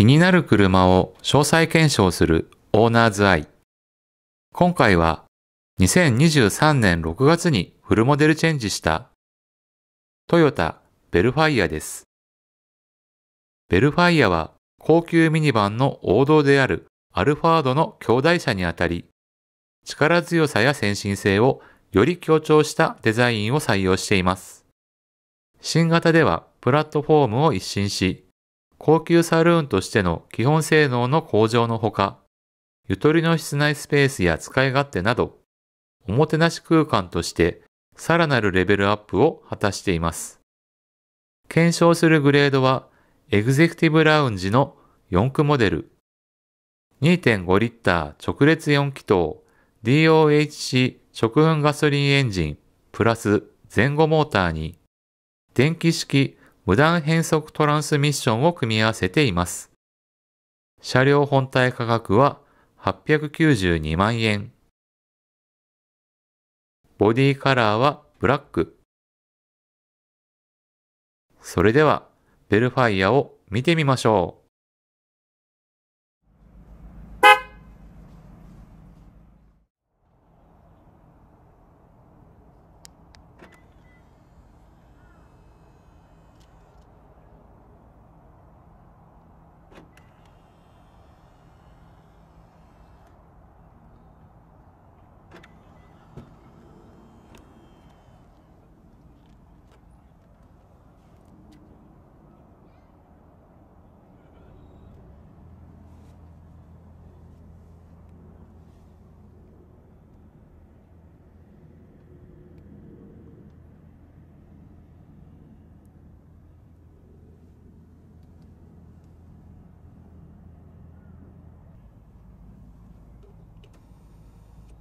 気になる車を詳細検証するオーナーズアイ。今回は2023年6月にフルモデルチェンジしたトヨタベルファイアです。ベルファイアは高級ミニバンの王道であるアルファードの兄弟車にあたり、力強さや先進性をより強調したデザインを採用しています。新型ではプラットフォームを一新し、高級サルーンとしての基本性能の向上のほか、ゆとりの室内スペースや使い勝手など、おもてなし空間としてさらなるレベルアップを果たしています。検証するグレードは、エグゼクティブラウンジの4区モデル、2.5リッター直列4気筒、DOHC 直噴ガソリンエンジン、プラス前後モーターに、電気式無断変速トランスミッションを組み合わせています。車両本体価格は892万円。ボディカラーはブラック。それでは、ベルファイアを見てみましょう。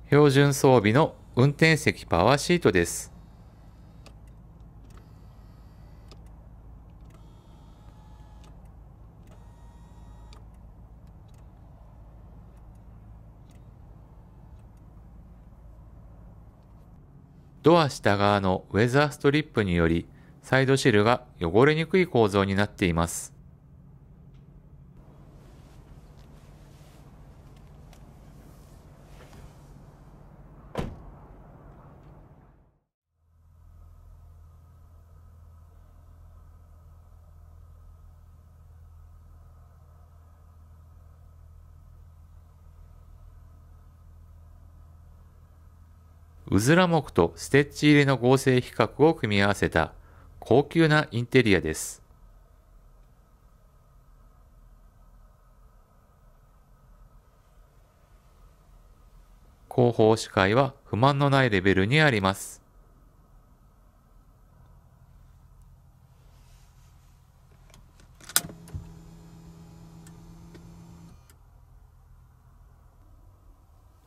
標準装備の運転席パワーシートです。ドア下側のウェザーストリップによりサイドシルが汚れにくい構造になっています。うずら木とステッチ入れの合成比較を組み合わせた高級なインテリアです。広報司会は不満のないレベルにあります。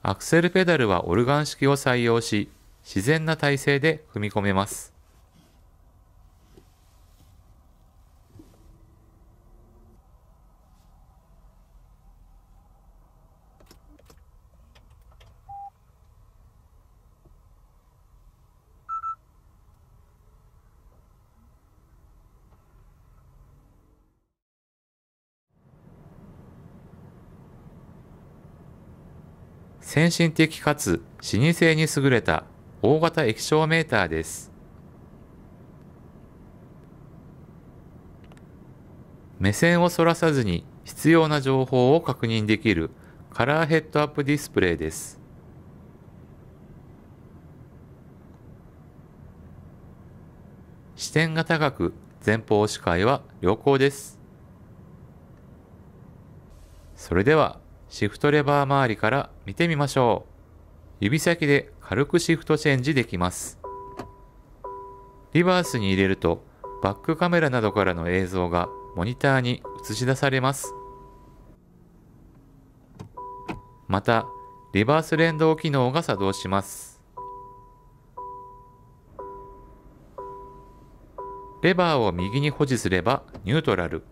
アクセルペダルはオルガン式を採用し、自然な体勢で踏み込めます。先進的かつ視認性に優れた大型液晶メーターです。目線をそらさずに必要な情報を確認できるカラーヘッドアップディスプレイです。視点が高く前方視界は良好です。それではシフトレバー周りから見てみましょう。指先で軽くシフトチェンジできます。リバースに入れると、バックカメラなどからの映像がモニターに映し出されます。また、リバース連動機能が作動します。レバーを右に保持すればニュートラル。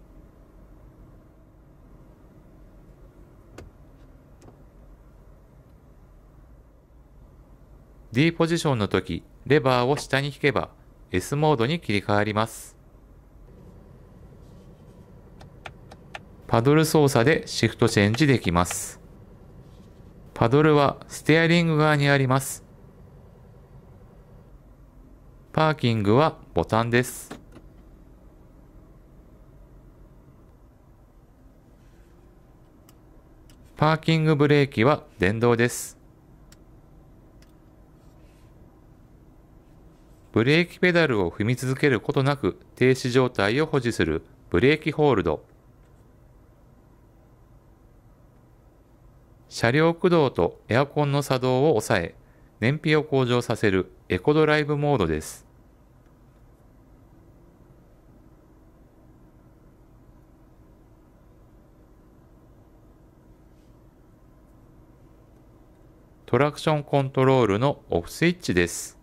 D ポジションの時、レバーを下に引けば S モードに切り替わります。パドル操作でシフトチェンジできます。パドルはステアリング側にあります。パーキングはボタンです。パーキングブレーキは電動です。ブレーキペダルを踏み続けることなく停止状態を保持するブレーキホールド。車両駆動とエアコンの作動を抑え、燃費を向上させるエコドライブモードです。トラクションコントロールのオフスイッチです。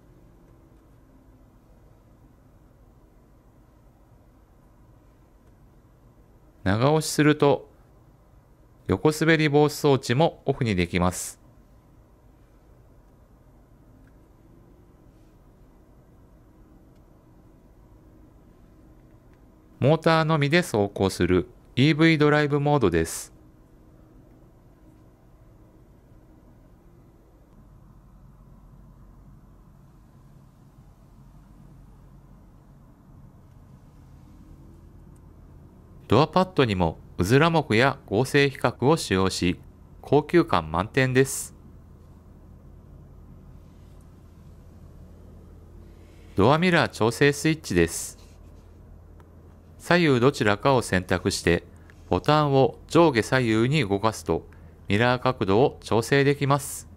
長押しすると横滑り防止装置もオフにできます。モーターのみで走行する EV ドライブモードです。ドアパッドにもうずら木や合成比較を使用し、高級感満点です。ドアミラー調整スイッチです。左右どちらかを選択して、ボタンを上下左右に動かすと、ミラー角度を調整できます。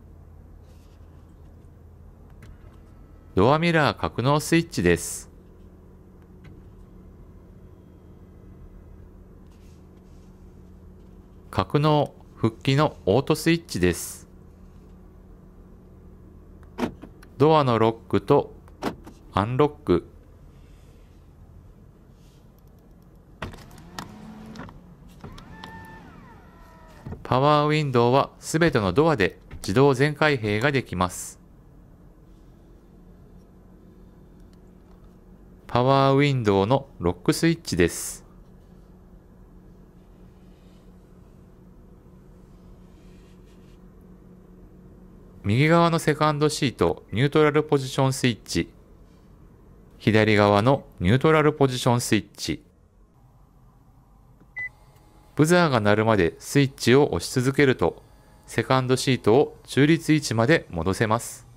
ドアミラー格納スイッチです。格納復帰のオートスイッチです。ドアのロックとアンロック。パワーウィンドウはすべてのドアで自動全開閉ができます。パワーウィンドウのロックスイッチです。右側のセカンドシートニュートラルポジションスイッチ、左側のニュートラルポジションスイッチ、ブザーが鳴るまでスイッチを押し続けると、セカンドシートを中立位置まで戻せます。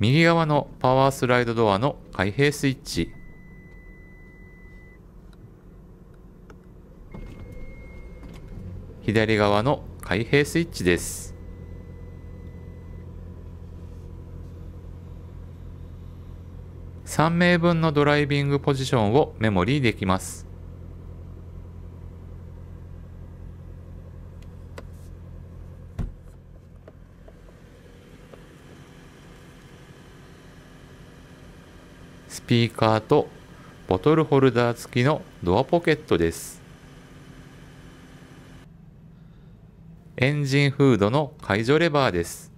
右側のパワースライドドアの開閉スイッチ左側の開閉スイッチです3名分のドライビングポジションをメモリーできますピーカーとボトルホルダー付きのドアポケットです。エンジンフードの解除レバーです。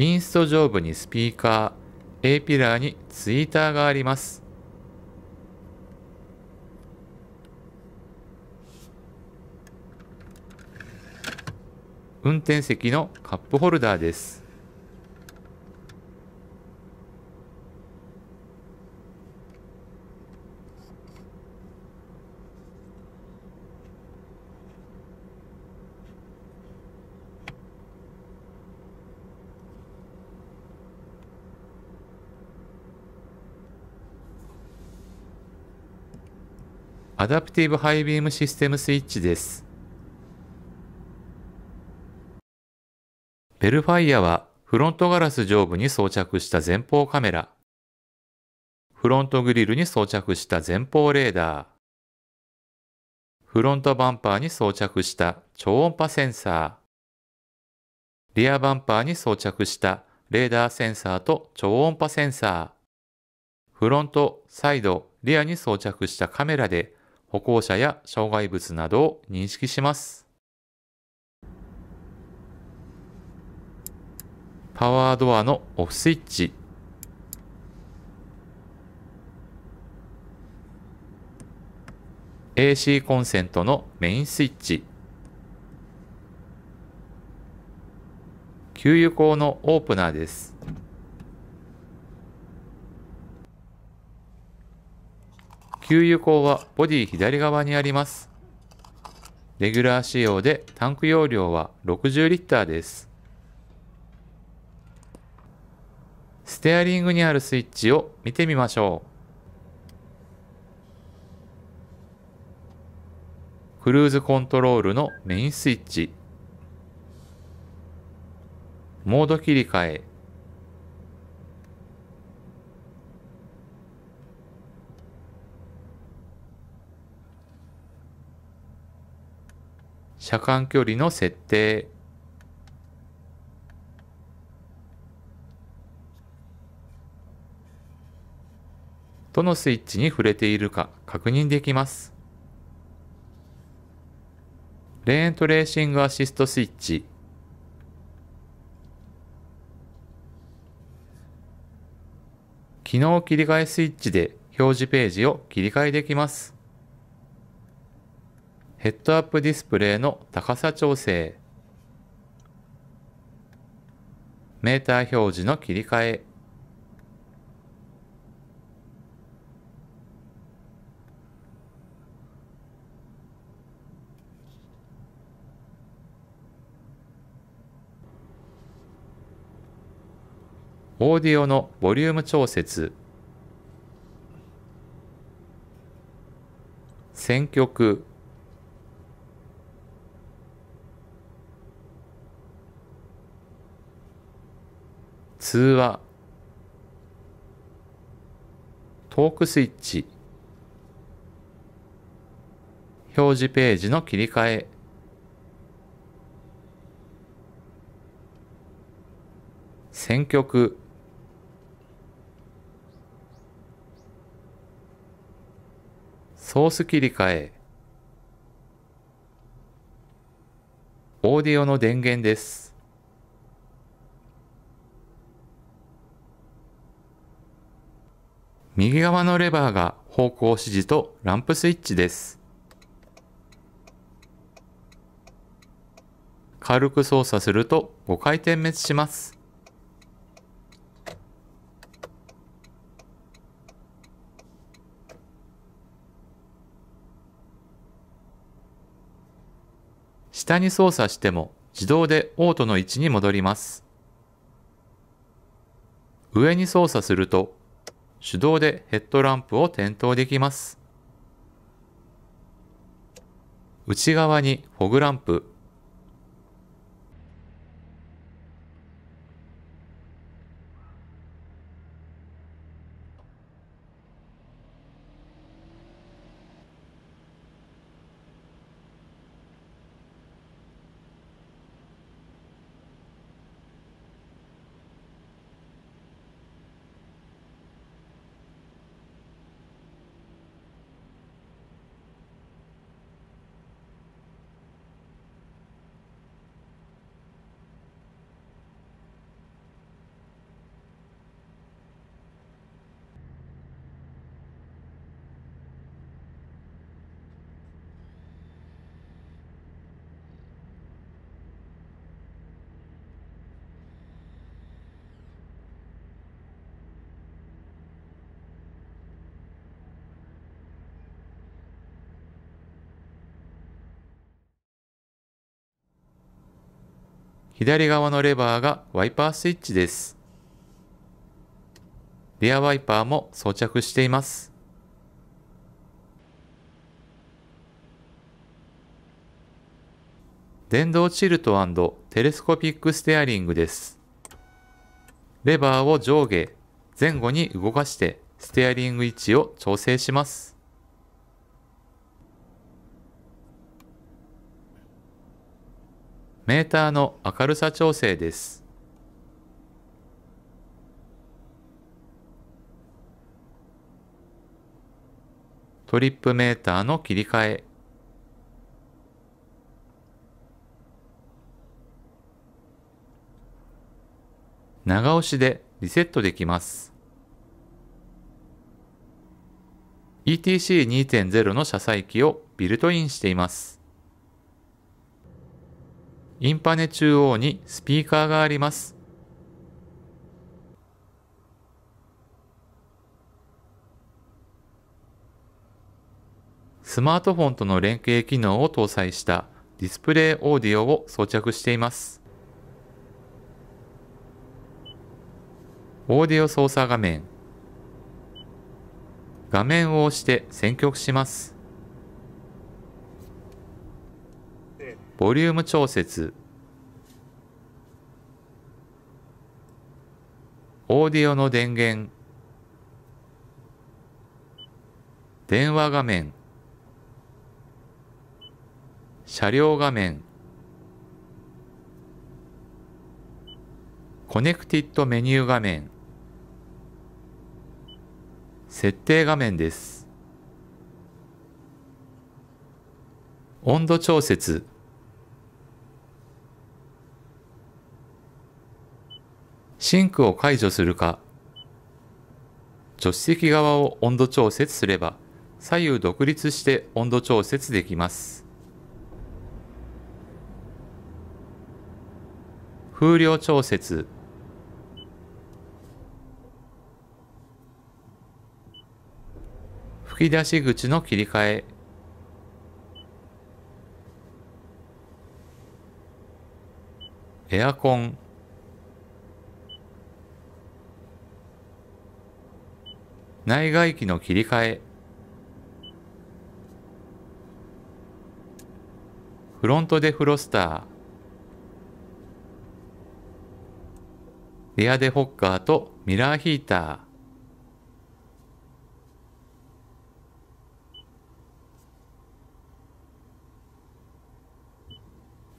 インスト上部にスピーカー、A ピラーにツイーターがあります。運転席のカップホルダーです。アダプティブハイビームシステムスイッチです。ベルファイアはフロントガラス上部に装着した前方カメラ、フロントグリルに装着した前方レーダー、フロントバンパーに装着した超音波センサー、リアバンパーに装着したレーダーセンサーと超音波センサー、フロント、サイド、リアに装着したカメラで歩行者や障害物などを認識します。パワードアのオフスイッチ。AC コンセントのメインスイッチ。給油口のオープナーです。給油口はボディ左側にあります。レギュラー仕様でタンク容量は60リッターです。ステアリングにあるスイッチを見てみましょう。クルーズコントロールのメインスイッチ。モード切り替え、車間距離の設定どのスイッチに触れているか確認できます。レーントレーシングアシストスイッチ機能切り替えスイッチで表示ページを切り替えできます。ヘッドアップディスプレイの高さ調整、メーター表示の切り替え、オーディオのボリューム調節、選曲、通話トークスイッチ表示ページの切り替え選曲ソース切り替えオーディオの電源です右側のレバーが方向指示とランプスイッチです。軽く操作すると5回点滅します。下に操作しても自動でオートの位置に戻ります。上に操作すると手動でヘッドランプを点灯できます。内側にフォグランプ、左側のレバーがワイパースイッチです。リアワイパーも装着しています。電動チルトテレスコピックステアリングです。レバーを上下、前後に動かしてステアリング位置を調整します。メーターの明るさ調整です。トリップメーターの切り替え。長押しでリセットできます。ETC2.0 の車載機をビルトインしています。インパネ中央にスピーカーがあります。スマートフォンとの連携機能を搭載したディスプレイオーディオを装着しています。オーディオ操作画面。画面を押して選曲します。ボリューム調節オーディオの電源電話画面車両画面コネクティッドメニュー画面設定画面です温度調節シンクを解除するか、助手席側を温度調節すれば、左右独立して温度調節できます。風量調節吹き出し口の切り替えエアコン内外機の切り替え。フロントでフロスター。リアデホッカーとミラーヒーター。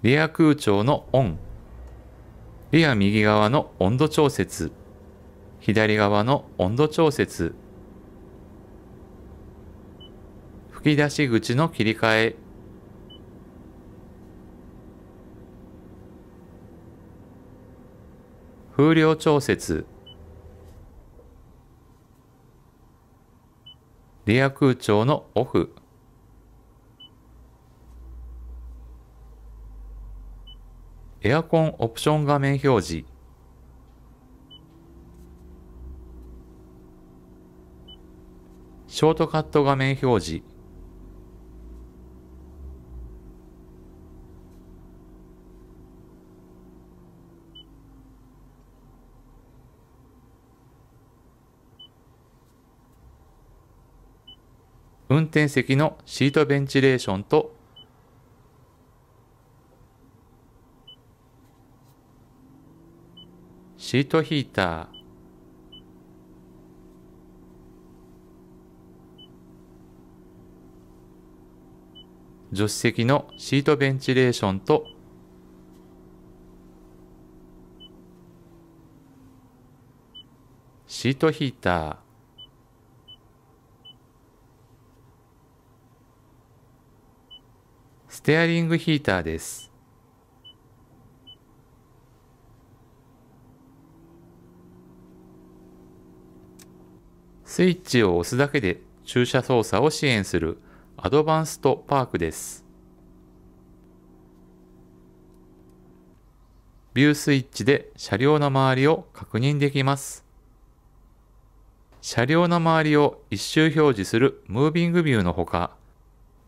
リア空調のオン。リア右側の温度調節。左側の温度調節。吹き出し口の切り替え風量調節リア空調のオフエアコンオプション画面表示ショートカット画面表示転席のシートベンチレーションとシートヒーター助手席のシートベンチレーションとシートヒーターテアリングヒーターです。スイッチを押すだけで駐車操作を支援するアドバンストパークです。ビュースイッチで車両の周りを確認できます。車両の周りを一周表示するムービングビューのほか、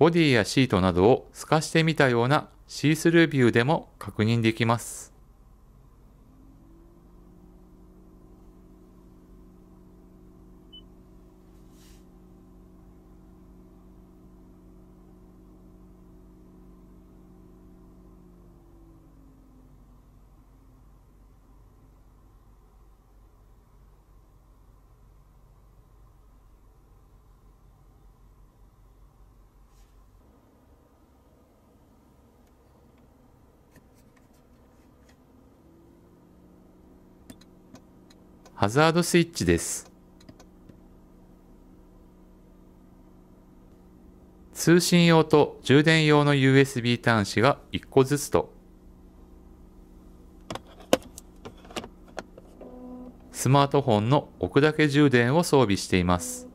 ボディやシートなどを透かしてみたようなシースルービューでも確認できます。ハザードスイッチです。通信用と充電用の USB 端子が1個ずつと。スマートフォンの置くだけ充電を装備しています。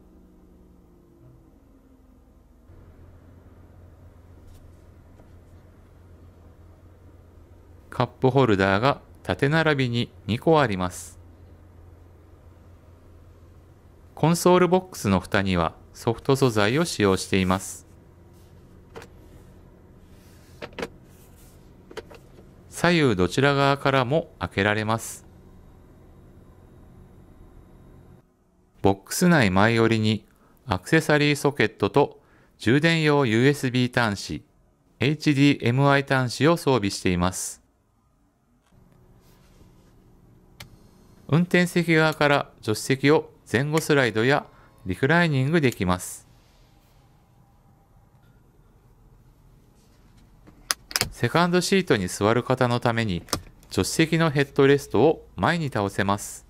カップホルダーが縦並びに2個あります。コンソールボックスの蓋にはソフト素材を使用しています。左右どちら側からも開けられます。ボックス内前寄りにアクセサリーソケットと充電用 USB 端子、HDMI 端子を装備しています。運転席側から助手席を前後スライドやリクライニングできます。セカンドシートに座る方のために助手席のヘッドレストを前に倒せます。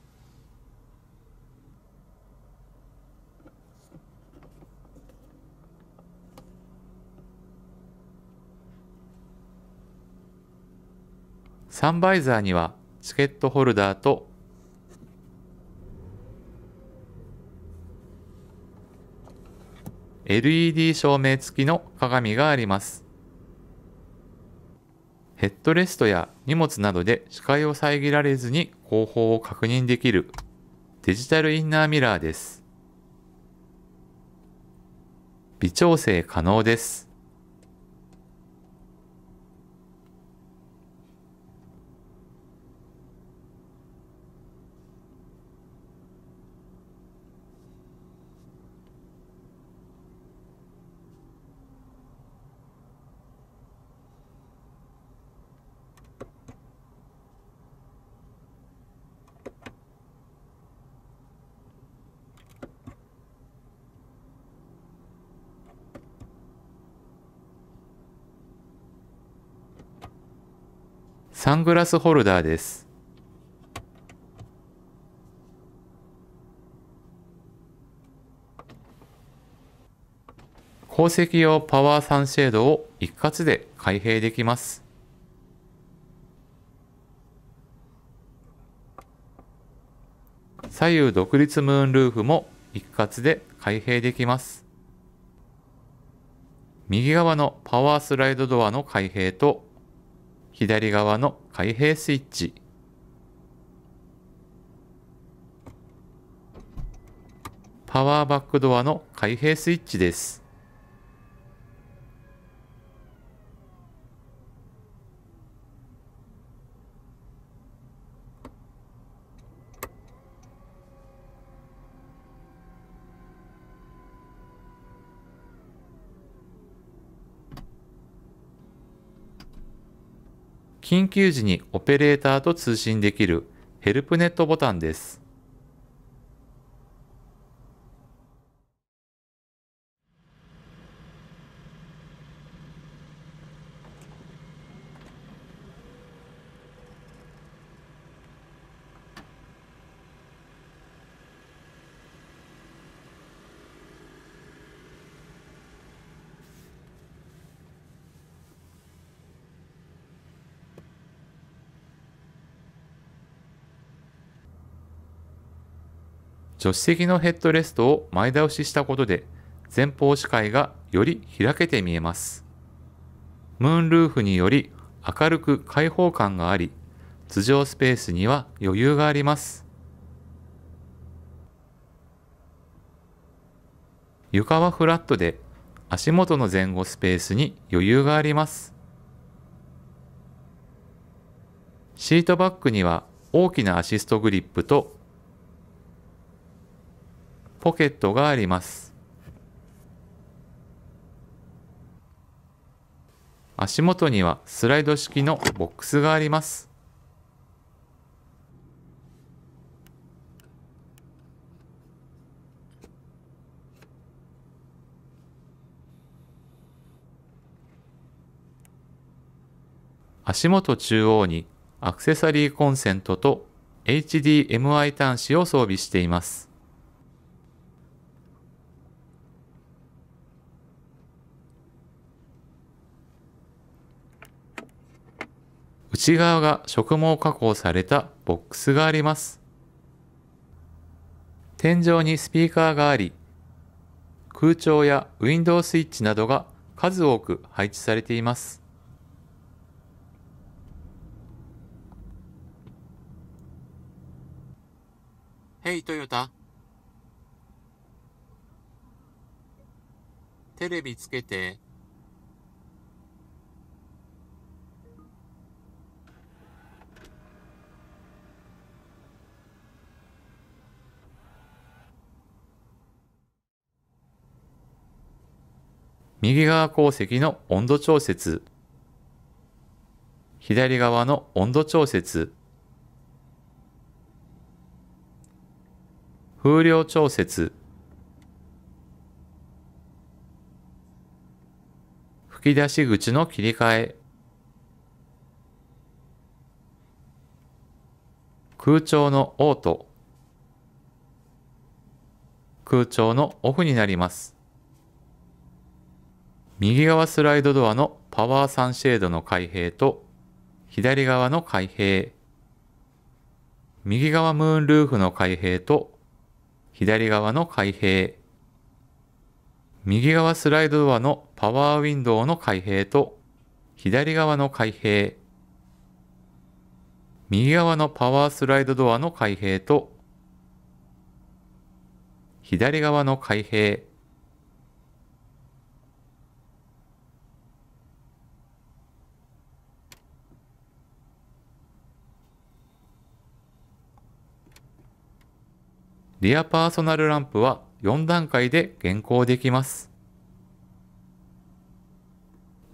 サンバイザーにはチケットホルダーと LED 照明付きの鏡があります。ヘッドレストや荷物などで視界を遮られずに後方を確認できるデジタルインナーミラーです。微調整可能です。サングラスホルダーです。宝石用パワーサンシェードを一括で開閉できます。左右独立ムーンルーフも一括で開閉できます。右側のパワースライドドアの開閉と左側の開閉スイッチパワーバックドアの開閉スイッチです緊急時にオペレーターと通信できるヘルプネットボタンです。助手席のヘッドレストを前倒ししたことで前方視界がより開けて見えます。ムーンルーフにより明るく開放感があり、頭上スペースには余裕があります。床はフラットで足元の前後スペースに余裕があります。シートバックには大きなアシストグリップとポケットがあります足元にはスライド式のボックスがあります足元中央にアクセサリーコンセントと HDMI 端子を装備しています。内側が植毛加工されたボックスがあります。天井にスピーカーがあり、空調やウィンドウスイッチなどが数多く配置されています。ヘイトヨタテレビつけて。右側鉱石の温度調節、左側の温度調節、風量調節、吹き出し口の切り替え、空調のオート、空調のオフになります。右側スライドドアのパワーサンシェードの開閉と左側の開閉。右側ムーンルーフの開閉と左側の開閉。右側スライドドアのパワーウィンドウの開閉と左側の開閉。右側のパワースライドドアの開閉と左側の開閉。ディアパーソナルランプは4段階で現行できます。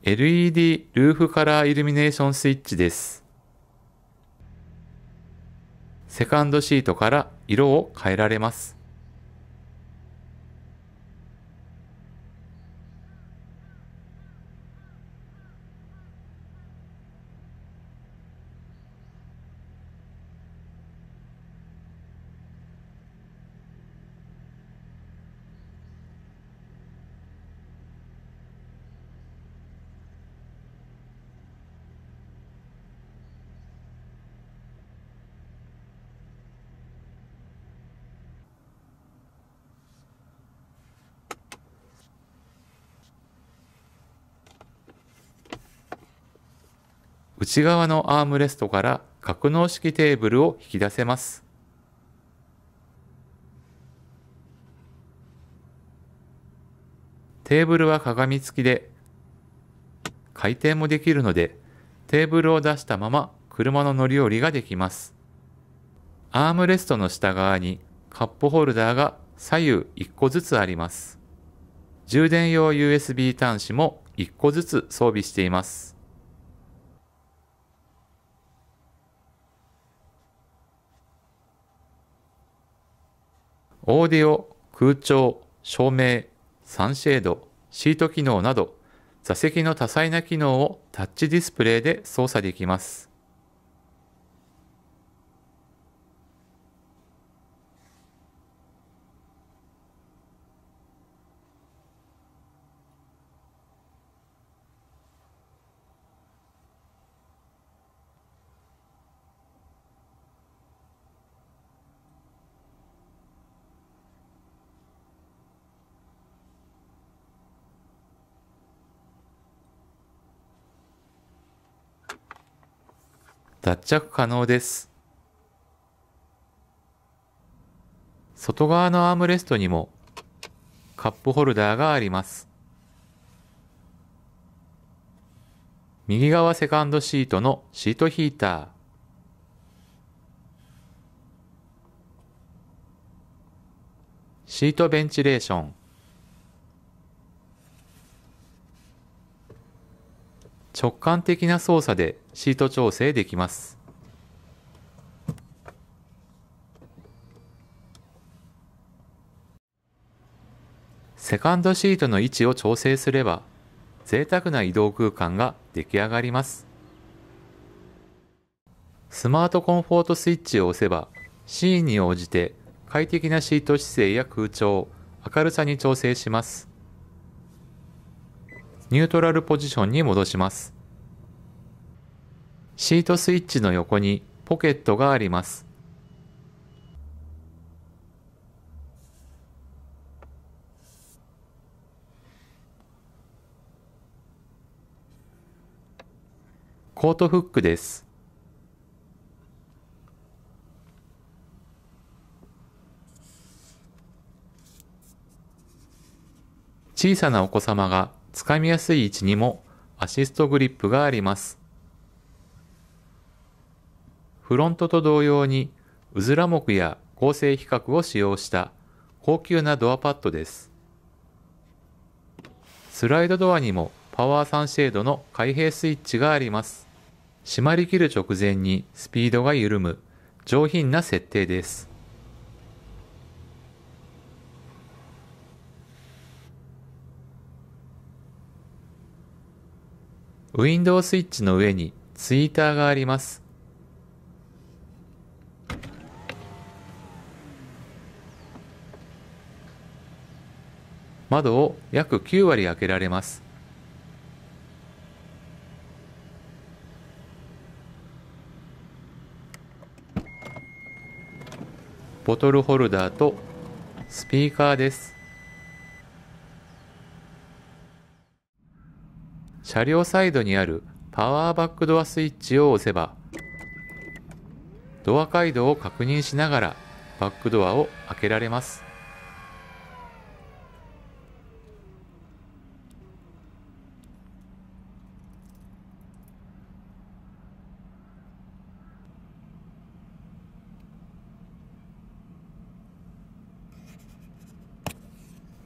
LED ルーフカラーイルミネーションスイッチです。セカンドシートから色を変えられます。内側のアームレストから格納式テーブルを引き出せます。テーブルは鏡付きで、回転もできるので、テーブルを出したまま車の乗り降りができます。アームレストの下側にカップホルダーが左右1個ずつあります。充電用 USB 端子も1個ずつ装備しています。オーディオ、空調、照明、サンシェード、シート機能など、座席の多彩な機能をタッチディスプレイで操作できます。脱着可能です。外側のアームレストにもカップホルダーがあります。右側セカンドシートのシートヒーター。シートベンチレーション。直感的な操作でシート調整できます。セカンドシートの位置を調整すれば、贅沢な移動空間が出来上がります。スマートコンフォートスイッチを押せば、シーンに応じて快適なシート姿勢や空調、明るさに調整します。ニュートラルポジションに戻します。シートスイッチの横にポケットがあります。コートフックです。小さなお子様がつかみやすい位置にもアシストグリップがあります。フロントと同様に、うずら木や合成比較を使用した高級なドアパッドです。スライドドアにもパワーサンシェードの開閉スイッチがあります。閉まりきる直前にスピードが緩む上品な設定です。ウィンドウスイッチの上にツイーターがあります。窓を約9割開けられます。ボトルホルダーとスピーカーです。車両サイドにあるパワーバックドアスイッチを押せば、ドア街道を確認しながらバックドアを開けられます。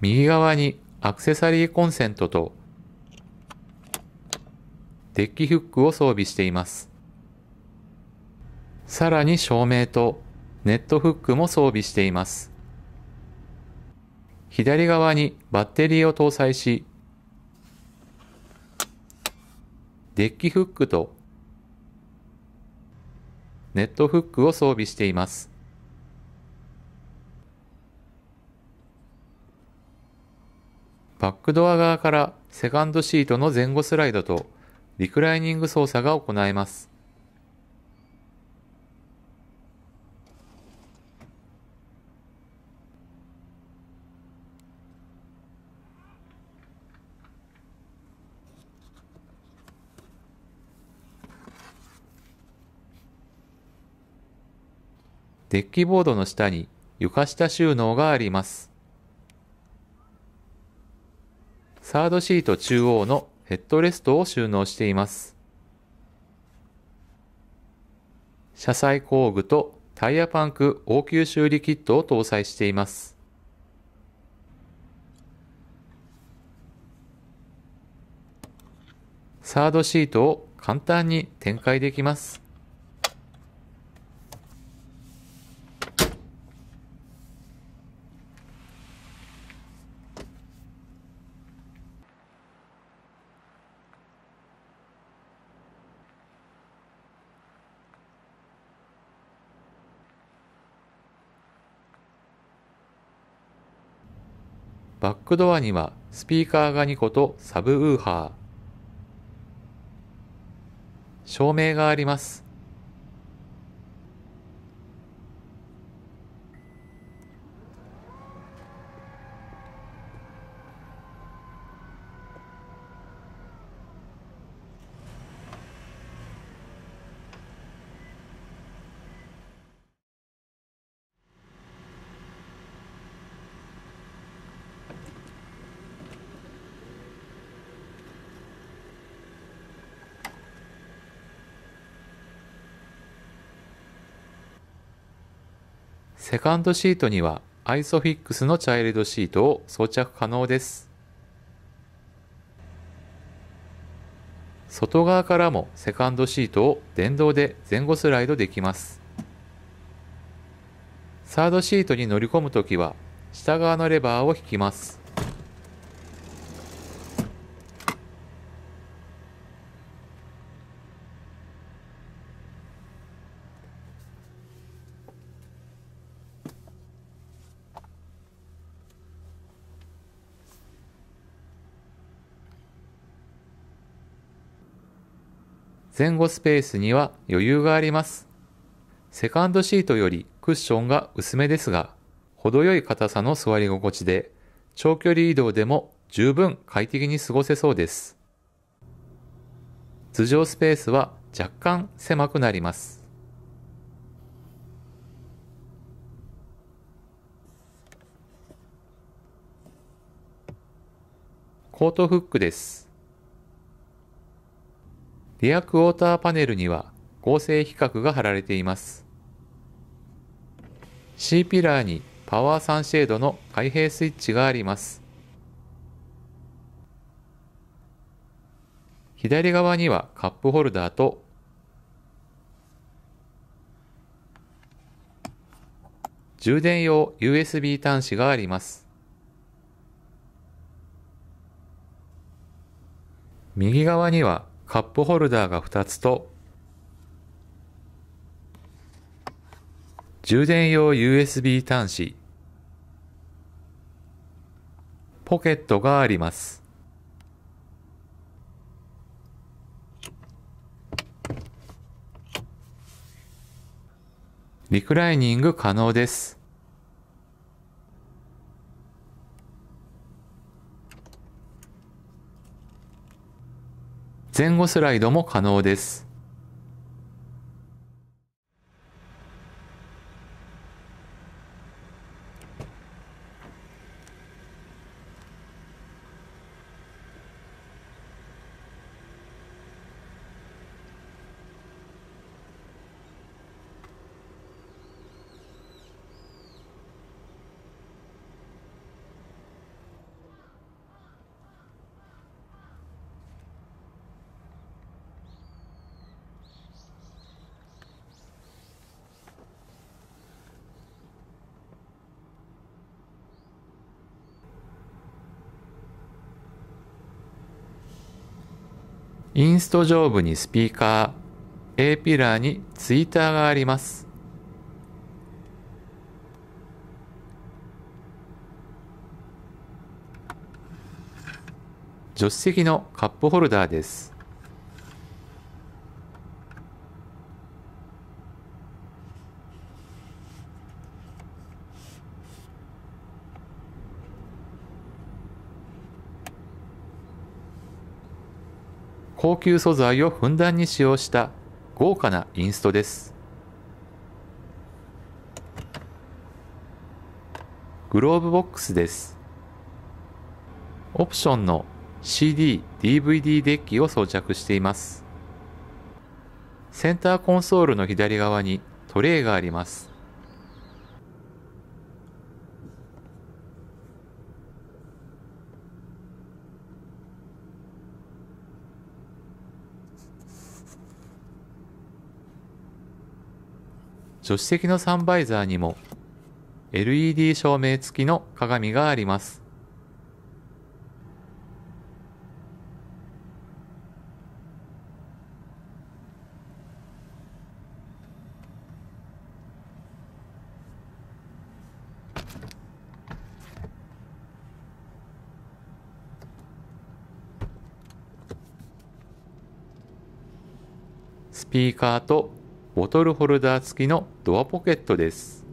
右側にアクセサリーコンセントとデッキフックを装備しています。さらに照明とネットフックも装備しています。左側にバッテリーを搭載し、デッキフックとネットフックを装備しています。バックドア側からセカンドシートの前後スライドとリクライニング操作が行えます。デッキボードの下に床下収納があります。サードシート中央のヘッドレストを収納しています。車載工具とタイヤパンク応急修理キットを搭載しています。サードシートを簡単に展開できます。バックドアにはスピーカーが2個とサブウーハー照明がありますセカンドシートにはアイソフィックスのチャイルドシートを装着可能です。外側からもセカンドシートを電動で前後スライドできます。サードシートに乗り込むときは下側のレバーを引きます。前後スペースには余裕があります。セカンドシートよりクッションが薄めですが、程よい硬さの座り心地で、長距離移動でも十分快適に過ごせそうです。頭上スペースは若干狭くなります。コートフックです。リアクォーターパネルには合成比較が貼られています。C ピラーにパワーサンシェードの開閉スイッチがあります。左側にはカップホルダーと充電用 USB 端子があります。右側にはカップホルダーが2つと、充電用 USB 端子、ポケットがあります。リクライニング可能です。前後スライドも可能です。ンスト上部にスピーカー、A ピラーにツイーターがあります。助手席のカップホルダーです。高級素材をふんだんに使用した豪華なインストです。グローブボックスです。オプションの CD、DVD デッキを装着しています。センターコンソールの左側にトレイがあります。助手席のサンバイザーにも LED 照明付きの鏡があります。スピーカーとボトルホルダー付きのドアポケットです。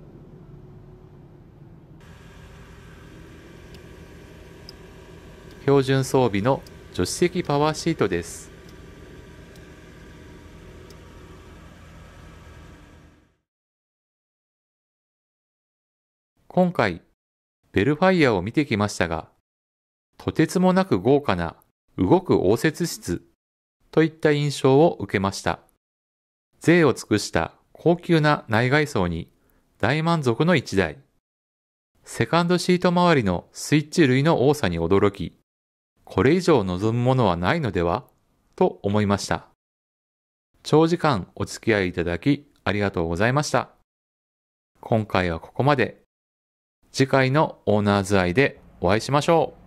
標準装備の助手席パワーシートです。今回、ベルファイアを見てきましたが、とてつもなく豪華な動く応接室といった印象を受けました。税を尽くした高級な内外装に大満足の一台。セカンドシート周りのスイッチ類の多さに驚き、これ以上望むものはないのではと思いました。長時間お付き合いいただきありがとうございました。今回はここまで。次回のオーナーズ愛でお会いしましょう。